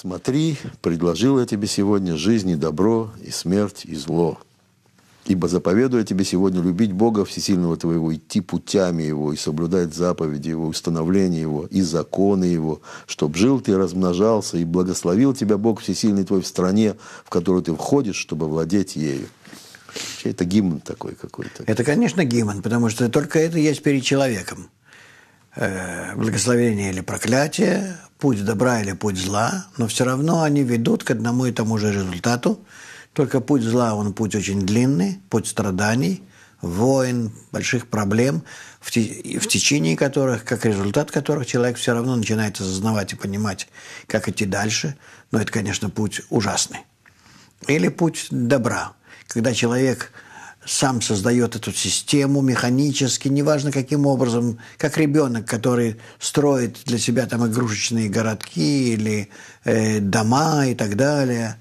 Смотри, предложил я тебе сегодня жизнь и добро, и смерть, и зло. Ибо заповедую я тебе сегодня любить Бога Всесильного твоего, идти путями Его, и соблюдать заповеди Его, установления Его, и законы Его, чтоб жил ты и размножался, и благословил тебя Бог Всесильный твой в стране, в которую ты входишь, чтобы владеть ею. Это гимн такой какой-то. Это, конечно, гимн, потому что только это есть перед человеком. Э, благословение или проклятие, путь добра или путь зла, но все равно они ведут к одному и тому же результату. Только путь зла, он путь очень длинный, путь страданий, войн, больших проблем, в, те, в течение которых, как результат которых человек все равно начинает осознавать и понимать, как идти дальше. Но это, конечно, путь ужасный. Или путь добра, когда человек – сам создает эту систему механически, неважно каким образом, как ребенок, который строит для себя там игрушечные городки или э, дома и так далее.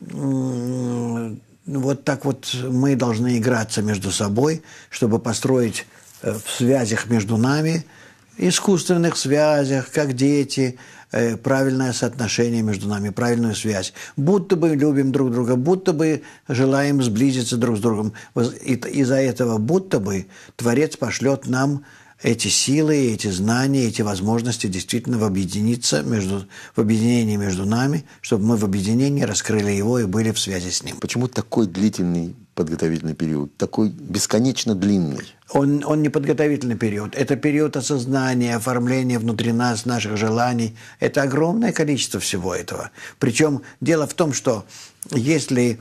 Ну, вот так вот мы должны играться между собой, чтобы построить э, в связях между нами – искусственных связях, как дети, э, правильное соотношение между нами, правильную связь. Будто бы любим друг друга, будто бы желаем сблизиться друг с другом. Из-за этого будто бы Творец пошлет нам эти силы, эти знания, эти возможности действительно в, объединиться между, в объединении между нами, чтобы мы в объединении раскрыли его и были в связи с ним. Почему такой длительный подготовительный период, такой бесконечно длинный? Он, он не подготовительный период. Это период осознания, оформления внутри нас, наших желаний. Это огромное количество всего этого. Причем дело в том, что если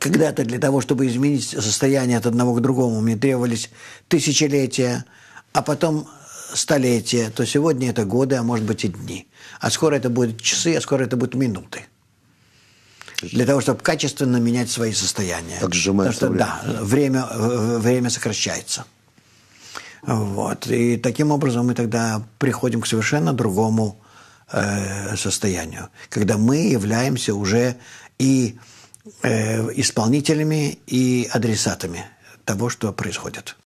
когда-то для того, чтобы изменить состояние от одного к другому, мне требовались тысячелетия – а потом столетия, то сегодня это годы, а может быть и дни. А скоро это будут часы, а скоро это будут минуты. Для того, чтобы качественно менять свои состояния. Так сжимается Потому что, время. Да, время, время сокращается. Вот. И таким образом мы тогда приходим к совершенно другому э, состоянию, когда мы являемся уже и э, исполнителями, и адресатами того, что происходит.